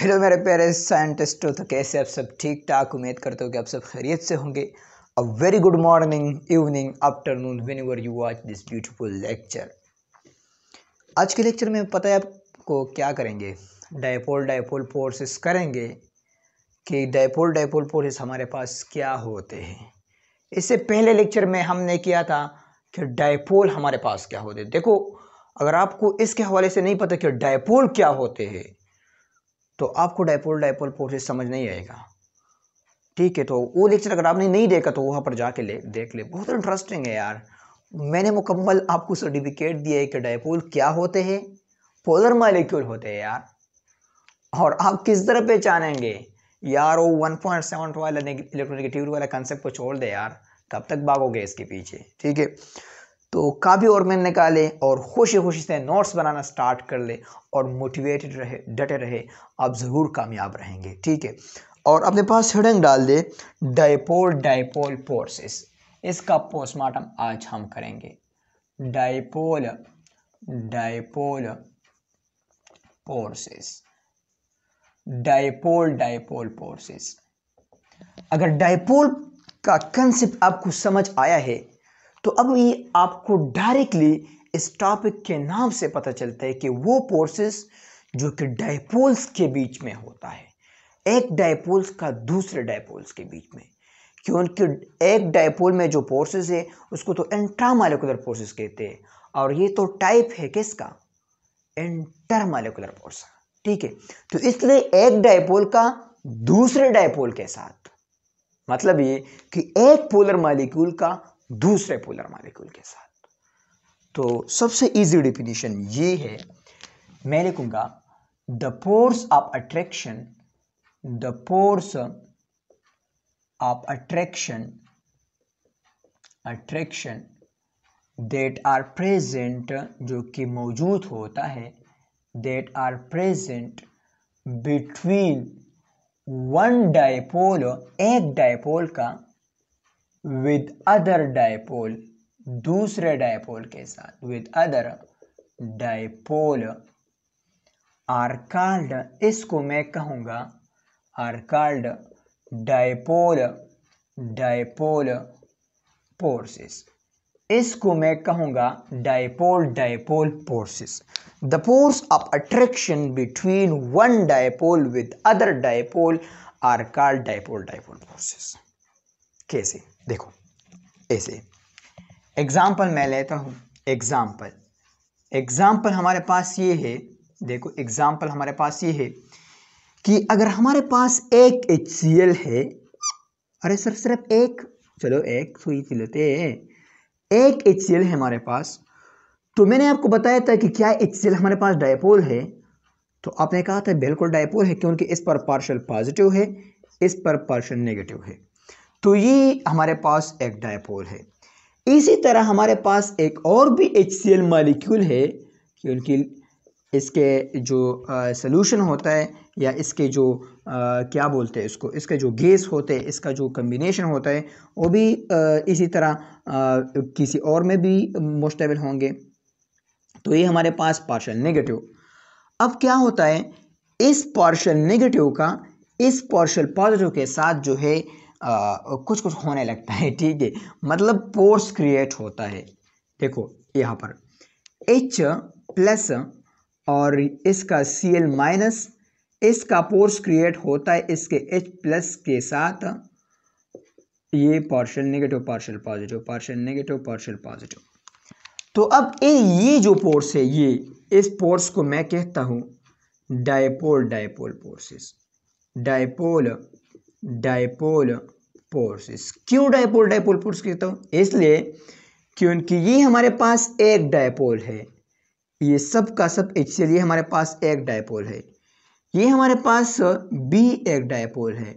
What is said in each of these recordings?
Hello मेरे प्यारे साइंटिस्टों तो कैसे आप सब ठीक ठाक उम्मीद करते हो कि आप सब खैरियत से होंगे a very good morning evening afternoon whenever you watch this beautiful lecture आज के लेक्चर में पता है आपको क्या करेंगे डायपोल डायपोल फोर्सेस करेंगे कि डायपोल डायपोल फोर्सेस हमारे पास क्या होते हैं इससे पहले लेक्चर में हमने किया था कि डायपोल हमारे पास क्या होते देखो अगर आपको इसके हवाले से नहीं पता कि डायपोल क्या होते हैं तो आपको डायपोल डायपोल फोर्सेस समझ नहीं आएगा ठीक है तो वो लेक्चर अगर आपने नहीं देखा तो वहाँ पर जाके ले देख ले बहुत इंटरेस्टिंग है यार मैंने मुकम्मल आपको सर्टिफिकेट दिया है कि डायपोल क्या होते हैं पोलर मालिक्यूल होते हैं यार और आप किस तरह पहचानेंगे यार वो वन पॉइंट सेवन वाला इलेक्ट्रोनिगेटिव वाला कंसेप्ट को छोड़ दे यार तब तक भागोगे इसके पीछे ठीक है तो काफी और मैन निकाले और खुशी खुशी से नोट्स बनाना स्टार्ट कर ले और मोटिवेटेड रहे डटे रहे आप ज़रूर कामयाब रहेंगे ठीक है और अपने पास हिडंग डाल दे डाइपोल डाइपोल फोर्सेस इसका पोस्टमार्टम आज हम करेंगे dipole dipole forces dipole dipole forces अगर डाइपोल का कंसेप्ट आपको समझ आया है तो अब ये आपको डायरेक्टली इस टॉपिक के नाम से पता चलता है कि वो फोर्सेस जो कि डायपोल्स के बीच में होता है एक डायपोल्स का दूसरे डायपोल्स के बीच में क्योंकि एक डायपोल में जो फोर्सेस है उसको तो इंट्रामालिकुलर फोर्सेस कहते हैं और ये तो टाइप है किसका इंटरमालिकुलर फोर्स ठीक है तो इसलिए एक डायपोल का दूसरे डायपोल के साथ मतलब ये कि एक पोलर मालिक्यूल का दूसरे पोलर मालिक्यूल के साथ तो सबसे इजी डिफिनीशन ये है मैं लिखूंगा the force of attraction the force of attraction attraction that are present जो कि मौजूद होता है that are present between one dipole एक डायपोल का विद अदर डायपोल दूसरे डायपोल के साथ with other dipole are called इसको मैं कहूँगा are called dipole dipole forces इसको मैं कहूँगा dipole dipole forces the force of attraction between one dipole with other dipole are called dipole dipole forces कैसे देखो ऐसे एग्ज़ाम्पल मैं लेता हूँ एग्ज़ाम्पल एग्ज़ाम्पल हमारे पास ये है देखो एग्ज़ाम्पल हमारे पास ये है कि अगर हमारे पास एक एच है अरे सर सिर्फ एक चलो एक सुई तो सी लेते हैं एक एच है हमारे पास तो मैंने आपको बताया था कि क्या एच हमारे पास डायपोल है तो आपने कहा था बिल्कुल डायपोल है क्योंकि इस पर पार्शल पॉजिटिव है इस पर पार्शल नेगेटिव है तो ये हमारे पास एक डायपोल है इसी तरह हमारे पास एक और भी एच सी एल मालिक्यूल है क्योंकि इसके जो सोल्यूशन होता है या इसके जो आ, क्या बोलते हैं इसको इसके जो गैस होते हैं इसका जो कम्बिनेशन होता है वो भी आ, इसी तरह आ, किसी और में भी मोस्टेबल होंगे तो ये हमारे पास पार्शल नेगेटिव अब क्या होता है इस पार्शल नेगेटिव का इस पार्शल पॉजिटिव के साथ जो है आ, कुछ कुछ होने लगता है ठीक है मतलब पोर्स क्रिएट होता है देखो यहाँ पर एच प्लस और इसका सी एल माइनस इसका पोर्स क्रिएट होता है इसके एच प्लस के साथ ये partial negative partial positive partial negative partial positive तो अब ए ये जो पोर्स है ये इस पोर्स को मैं कहता हूँ dipole dipole forces dipole dipole forces क्यों डायपोल डायपोल फोर्स कहता तो? हूँ इसलिए क्योंकि ये हमारे पास एक डायपोल है ये सब का सब ये हमारे पास एक डायपोल है ये हमारे पास बी एक डायपोल है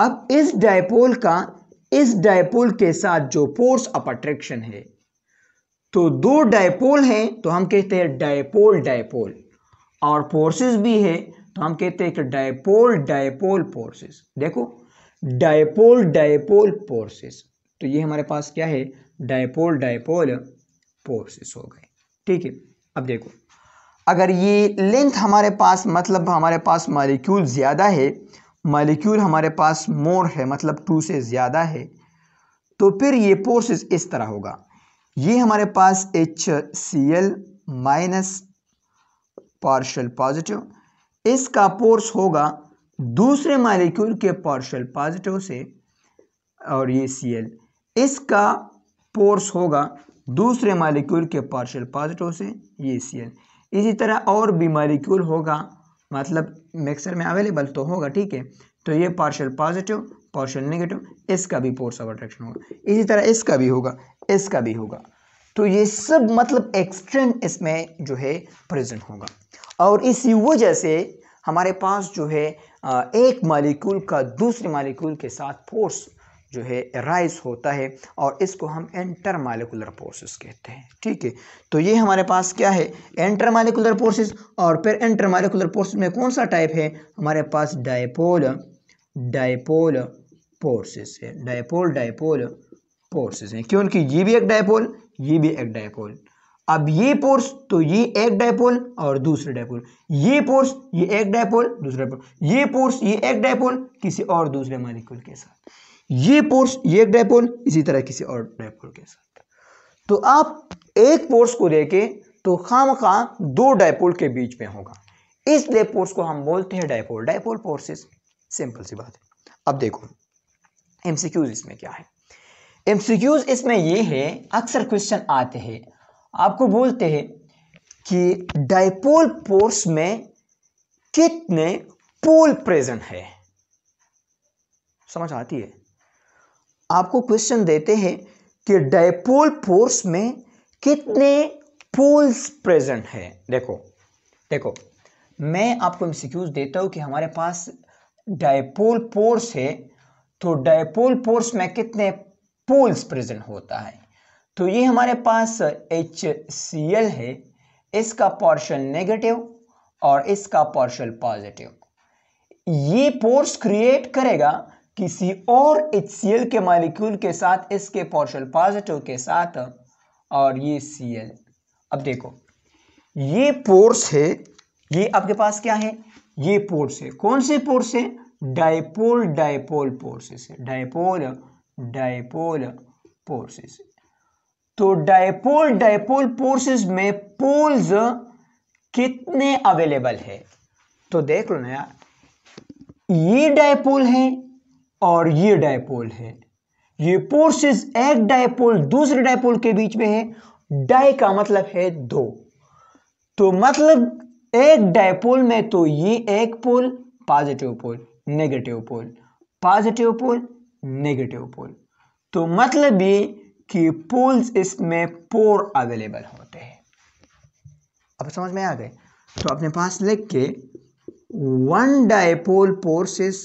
अब इस डायपोल का इस डायपोल के साथ जो फोर्स ऑफ अट्रैक्शन है तो दो डायपोल हैं तो हम कहते हैं डायपोल डायपोल और फोर्सेस भी है तो हम कहते हैं कि डायपोल डायपोल फोर्सेस देखो डायपोल डायपोल फोर्सेस तो ये हमारे पास क्या है डायपोल डायपोल फोर्सेस हो गए ठीक है अब देखो अगर ये लेंथ हमारे पास मतलब हमारे पास मालिक्यूल ज़्यादा है मालिक्यूल हमारे पास मोर है मतलब टू से ज़्यादा है तो फिर ये फोर्सेस इस तरह होगा ये हमारे पास H C L minus partial positive इसका पोर्स होगा दूसरे मालिक्यूल के पार्शल पॉजिटिव से और ये सी एल इसका पोर्स होगा दूसरे मालिक्यूल के पार्शल पॉजिटिव से ये सी एल इसी तरह और भी मालिक्यूल होगा मतलब मिक्सर में अवेलेबल तो होगा ठीक है तो ये पार्शल पॉजिटिव पार्शल नेगेटिव इसका भी पोर्स ऑफ अट्रैक्शन होगा इसी तरह इसका भी होगा इसका भी होगा तो ये सब मतलब एक्सट्रीम इसमें जो है प्रेजेंट होगा और इसी वजह से हमारे पास जो है एक मालिक्यूल का दूसरे मालिक्यूल के साथ फोर्स जो है राइज होता है और इसको हम एंटर मालिकुलर फोर्सेस कहते हैं ठीक है तो ये हमारे पास क्या है एंटर मालिकुलर फोर्सेस और फिर एंटर मालिकुलर फोर्सेस में कौन सा टाइप है हमारे पास डायपोल डायपोल फोर्सेस है डायपोल डायपोल फोर्सेस हैं क्योंकि ये भी एक डायपोल ये भी एक डायपोल अब ये पोर्स तो ये एक डायपोल और दूसरे डायपोल ये पोर्स ये एक डायपोल दूसरे डायपोल ये पोर्स ये एक डायपोल किसी और दूसरे मालिक्यूल के साथ ये पोर्स ये एक डायपोल इसी तरह किसी और डायपोल के साथ तो आप एक पोर्स को लेके तो खाम खा दो डायपोल के बीच में होगा इसलिए पोर्स को हम बोलते हैं डायपोल डायपोल पोर्सेस सिंपल सी बात है अब देखो एमसीक्यूज इसमें क्या है एमसीक्यूज इसमें ये है अक्सर क्वेश्चन आते हैं आपको बोलते हैं कि डायपोल पोर्स में कितने पोल प्रेजेंट है समझ आती है आपको क्वेश्चन देते हैं कि डायपोल पोर्स में कितने पोल्स प्रेजेंट है देखो देखो मैं आपको एमसीक्यूज देता हूं कि हमारे पास डायपोल पोर्स है तो डायपोल पोर्स में कितने पोल्स प्रेजेंट होता है तो ये हमारे पास एच सी एल है इसका पार्शल नेगेटिव और इसका पार्शल पॉजिटिव ये पोर्स क्रिएट करेगा किसी और एच सी एल के मालिक्यूल के साथ इसके पार्शल पॉजिटिव के साथ और ये सी एल अब देखो ये पोर्स है ये आपके पास क्या है ये पोर्स है कौन से पोर्स है डायपोल डायपोल पोर्सेस है डायपोल डायपोल पोर्सेस तो डायपोल डायपोल फोर्सेस में पोल्स कितने अवेलेबल है तो देख लो ना यार ये डायपोल है और ये डायपोल है ये फोर्सेस एक डायपोल दूसरे डायपोल के बीच में है डाय का मतलब है दो तो मतलब एक डायपोल में तो ये एक pole positive pole negative pole positive pole negative pole तो मतलब ये कि पोल्स इसमें पोर अवेलेबल होते हैं अब समझ में आ गए तो अपने पास लिख के one dipole forces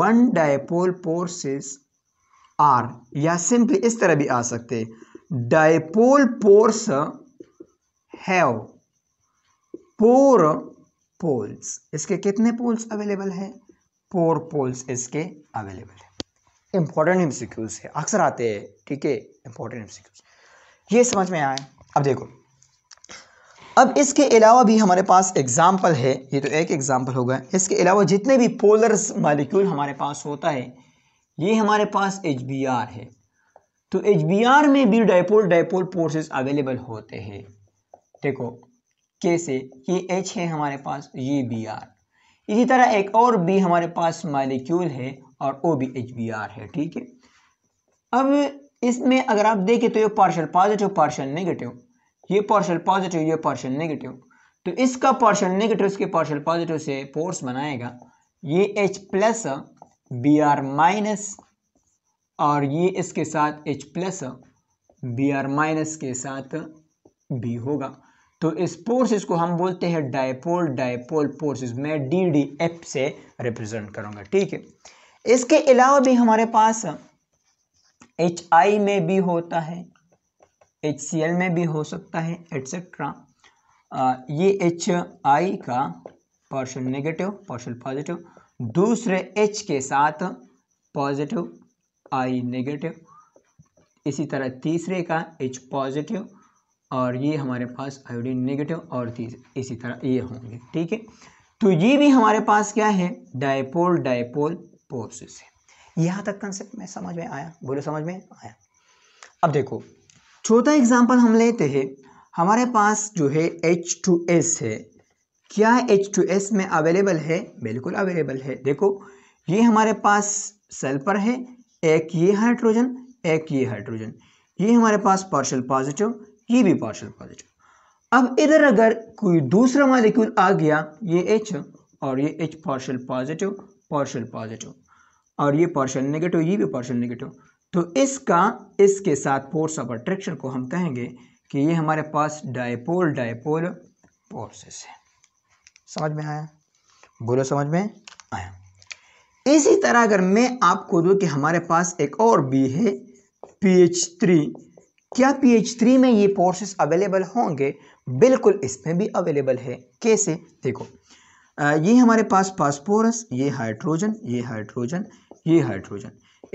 one dipole forces are या सिंपली इस तरह भी आ सकते dipole force have four poles इसके कितने पोल्स अवेलेबल हैं पोर पोल्स इसके अवेलेबल हैं इंपॉर्टेंट एम सी क्यूज है अक्सर आते हैं ठीक है इंपॉर्टेंट एम सी क्यूज ये समझ में आए अब देखो अब इसके अलावा भी हमारे पास एग्ज़ाम्पल है ये तो एक एग्ज़ाम्पल होगा इसके अलावा जितने भी पोलर्स मालिक्यूल हमारे पास होता है ये हमारे पास एच है तो एच में भी डायपोल डायपोल फोर्सेस अवेलेबल होते हैं देखो कैसे ये एच है हमारे पास ये बी आर इसी तरह एक और भी हमारे पास मालिक्यूल है और O B H B R है ठीक है अब इसमें अगर आप देखें तो ये पार्शल पॉजिटिव पार्शल नेगेटिव ये पार्शल पॉजिटिव ये पार्शल नेगेटिव तो इसका पार्शल नेगेटिव इसके पार्शल पॉजिटिव से फोर्स बनाएगा ये H plus B R minus और ये इसके साथ H plus B R minus के साथ बी होगा तो इस फोर्स को हम बोलते हैं डायपोल डायपोल फोर्स मैं डी डी एफ से रिप्रेजेंट करूंगा ठीक है इसके अलावा भी हमारे पास एच आई में भी होता है एच सी एल में भी हो सकता है एट्सेट्रा ये एच आई का पार्शल नेगेटिव पार्शल पॉजिटिव दूसरे एच के साथ पॉजिटिव आई नेगेटिव इसी तरह तीसरे का एच पॉजिटिव और ये हमारे पास आयोडीन नेगेटिव और इसी तरह ये होंगे ठीक है तो ये भी हमारे पास क्या है डायपोल डायपोल पोर्सेस है यहाँ तक कंसेप्ट में समझ में आया बोलो समझ में आया अब देखो चौथा एग्जाम्पल हम लेते हैं हमारे पास जो है एच टू एस है क्या एच टू एस में अवेलेबल है बिल्कुल अवेलेबल है देखो ये हमारे पास सल्फर है एक ये हाइड्रोजन एक ये हाइड्रोजन ये हमारे पास पार्शल पॉजिटिव ये भी पार्शल पॉजिटिव अब इधर अगर कोई दूसरा मालिक्यूल आ गया ये एच और ये H partial positive partial positive और ये पार्शल नेगेटिव ये भी पार्शल नेगेटिव तो इसका इसके साथ फोर्स ऑफ अट्रैक्शन को हम कहेंगे कि ये हमारे पास डायपोल डायपोल फोर्सेस है समझ में आया बोलो समझ में आया इसी तरह अगर मैं आपको दूं कि हमारे पास एक और बी है पी एच थ्री क्या पी एच थ्री में ये फोर्सेस अवेलेबल होंगे बिल्कुल इसमें भी अवेलेबल है कैसे देखो ये हमारे पास फॉस्फोरस ये हाइड्रोजन ये हाइड्रोजन ये हाइड्रोजन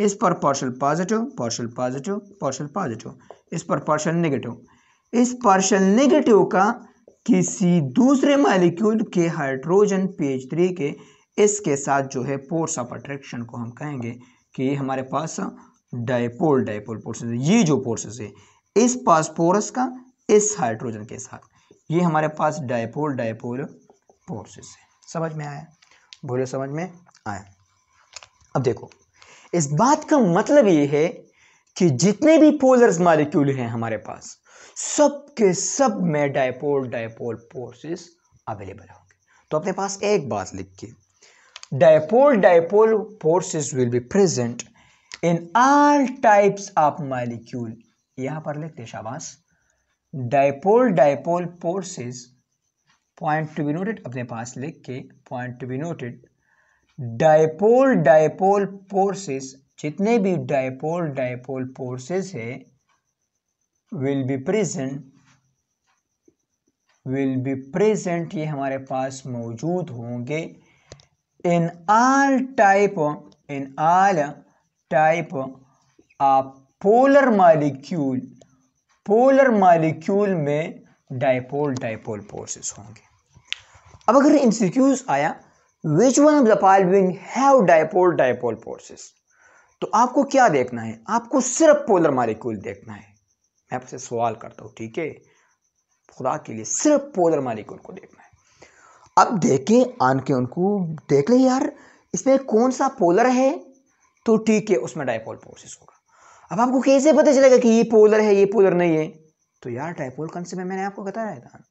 इस पर partial positive partial positive partial positive इस पर पार्शल नेगेटिव इस पार्शल नेगेटिव का किसी दूसरे मालिक्यूल के हाइड्रोजन पेज थ्री के इसके साथ जो है फोर्स ऑफ अट्रैक्शन को हम कहेंगे कि ये हमारे पास डायपोल डायपोल फोर्सेस ये जो फोर्सेस है इस पासपोरस का इस हाइड्रोजन के साथ ये हमारे पास डायपोल डायपोल फोर्सेस है समझ में आया बोले समझ में आया अब देखो इस बात का मतलब ये है कि जितने भी पोलर्स मालिक्यूल हैं हमारे पास सब के सब में डायपोल डायपोल फोर्सेस अवेलेबल होंगे तो अपने पास एक बात लिख के dipole dipole forces will be present in all types of molecule यहां पर लिखते शाबाश dipole dipole forces point to be noted अपने पास लिख के point to be noted dipole dipole forces जितने भी डायपोल डायपोल फोर्सेस है will be present will be present ये हमारे पास मौजूद होंगे in all type in all type of polar molecule polar molecule में डायपोल डायपोल फोर्सेस होंगे अब अगर इंस्टीट्यूज आया which one of the following have dipole dipole forces तो आपको क्या देखना है आपको सिर्फ पोलर मालिक्यूल देखना है मैं आपसे सवाल करता हूँ ठीक है खुदा के लिए सिर्फ पोलर मालिक्यूल को देखना है अब देखें आन के उनको देख ले यार इसमें कौन सा पोलर है तो ठीक है उसमें डायपोल फोर्सेस होगा अब आपको कैसे पता चलेगा कि ये पोलर है ये पोलर नहीं है तो यार डायपोल कंसेप्ट मैंने आपको बताया था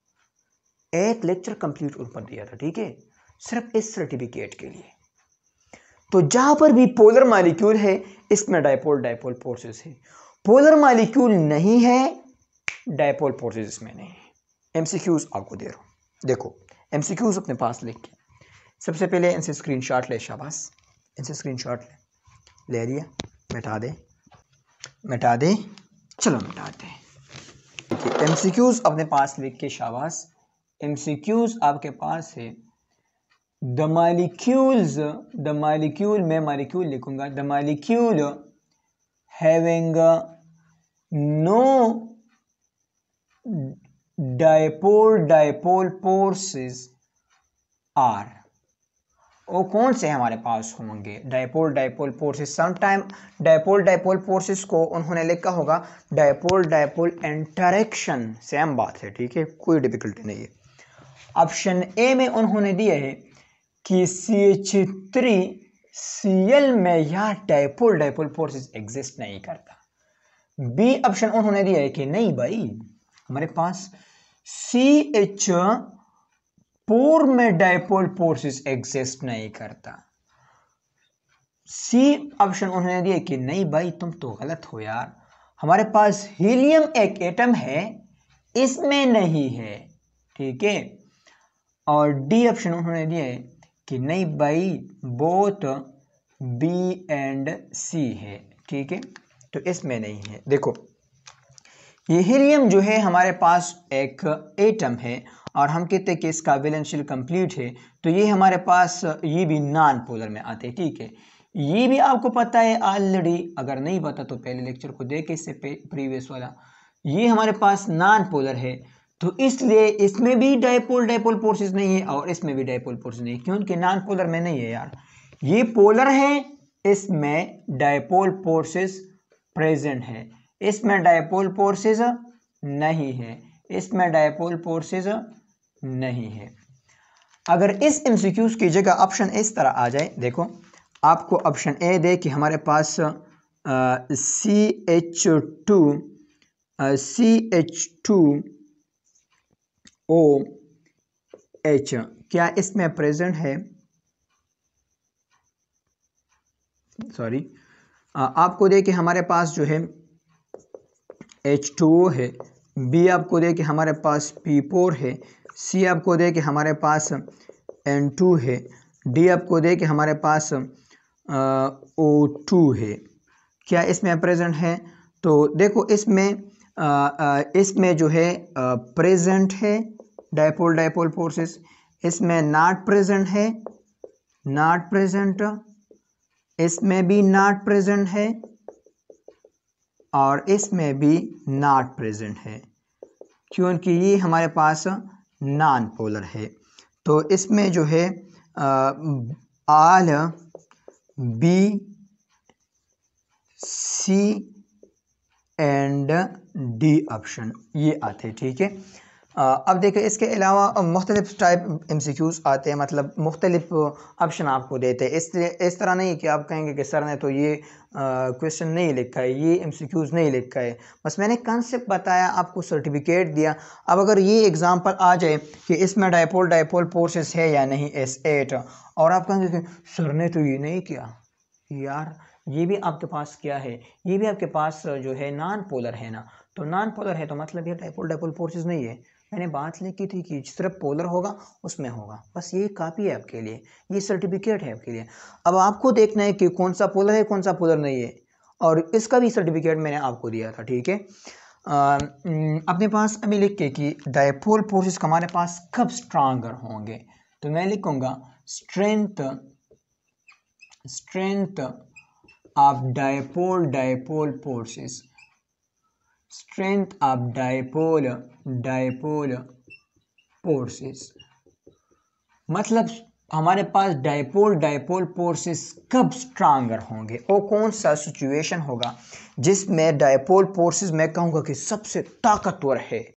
एक लेक्चर कंप्लीट उन पर दिया था ठीक है सिर्फ इस सर्टिफिकेट के लिए तो जहां पर भी पोलर मालिक्यूल है इसमें डायपोल डायपोल फोर्सेस है पोलर मालिक्यूल नहीं है डायपोल फोर्सेस इसमें नहीं है एमसीक्यूज आपको दे रहा हूँ देखो एमसीक्यूज अपने पास लिख के सबसे पहले इनसे शॉट ले शाबाश इनसे स्क्रीन ले ले लिया मिटा दे मिटा दे चलो मिटा दे देखिए एमसीक्यूज अपने पास लिख के शाबाश एमसीक्यूज आपके पास है द मालिक्यूल्स द मालिक्यूल मैं मालिक्यूल लिखूंगा the molecule having no dipole dipole forces are वो कौन से हमारे पास होंगे dipole dipole forces sometime dipole dipole forces को उन्होंने लिखा होगा डायपोल डायपोल इंटरेक्शन सेम बात है ठीक है कोई डिफिकल्टी नहीं है ऑप्शन ए में उन्होंने दिया है कि C H three C L में या डायपोल डायपोल फोर्सेस एग्जिस्ट नहीं करता बी ऑप्शन उन्होंने दिया है कि नहीं भाई हमारे पास सी एच पोर में डायपोल फोर्सेस एग्जिस्ट नहीं करता सी ऑप्शन उन्होंने दिया कि नहीं भाई तुम तो गलत हो यार हमारे पास हीलियम एक एटम है इसमें नहीं है ठीक है और डी ऑप्शन उन्होंने दिया है कि नहीं भाई बोथ बी एंड सी है ठीक है तो इसमें नहीं है देखो ये हीलियम जो है हमारे पास एक एटम है और हम कहते हैं कि इसका वेलेंशियल कंप्लीट है तो ये हमारे पास ये भी नॉन पोलर में आते हैं ठीक है ये भी आपको पता है ऑलरेडी अगर नहीं पता तो पहले लेक्चर को देखे इससे प्रीवियस वाला ये हमारे पास नॉन पोलर है तो इसलिए इसमें भी डायपोल डायपोल फोर्सेस नहीं है और इसमें भी डायपोल फोर्सेस नहीं है क्योंकि नॉन पोलर में नहीं है यार ये पोलर है इसमें डायपोल फोर्सेस प्रेजेंट है इसमें डायपोल फोर्सेस नहीं है इसमें डायपोल फोर्सेस नहीं है अगर इस एम की जगह ऑप्शन इस तरह आ जाए देखो आपको ऑप्शन ए दे कि हमारे पास C H two C H two O H क्या इसमें प्रेजेंट है सॉरी आपको दे कि हमारे पास जो है एच टू ओ है बी आपको दे कि हमारे पास पी फोर है सी आपको दे कि हमारे पास एन टू है डी आपको दे कि हमारे पास ओ टू है क्या इसमें प्रेजेंट है तो देखो इसमें इसमें जो है प्रेजेंट है डायपोल डायपोल फोर्सेस इसमें नॉट प्रेजेंट है नॉट प्रेजेंट इसमें भी नॉट प्रेजेंट है और इसमें भी नॉट प्रेजेंट है क्योंकि ये हमारे पास नॉन पोलर है तो इसमें जो है all B C and D option ये आते ठीक है अब देखिए इसके अलावा मुख्तलिफ टाइप एम सी क्यूज़ आते हैं मतलब मुख्तलिफ ऑप्शन आपको देते हैं इसलिए इस तरह नहीं कि आप कहेंगे कि सर ने तो ये क्वेश्चन नहीं लिखा है ये एम सी क्यूज़ नहीं लिखा है बस मैंने कंसेप्ट बताया आपको सर्टिफिकेट दिया अब अगर ये एग्ज़ाम्पल आ जाए कि इसमें डायपोल डायपोल पोर्सेस है या नहीं एस एट और आप कहेंगे कि सर ने तो ये नहीं किया यार ये भी आपके पास क्या है ये भी आपके पास जो है नॉन पोलर है ना तो नॉन पोलर है तो मतलब ये डायपोल डायपोल फोर्सेस नहीं है मैंने बात लिखी थी कि सिर्फ पोलर होगा उसमें होगा बस ये काफ़ी है आपके लिए ये सर्टिफिकेट है आपके लिए अब आपको देखना है कि कौन सा पोलर है कौन सा पोलर नहीं है और इसका भी सर्टिफिकेट मैंने आपको दिया था ठीक है अपने पास अभी लिख के कि डायपोल फोर्सेस हमारे पास कब स्ट्रांगर होंगे तो मैं लिखूंगा strength strength of dipole dipole forces strength of dipole dipole forces मतलब हमारे पास डायपोल डायपोल फोर्सेस कब स्ट्रांगर होंगे और कौन सा सिचुएशन होगा जिसमें डायपोल फोर्सेस मैं कहूँगा कि सबसे ताकतवर है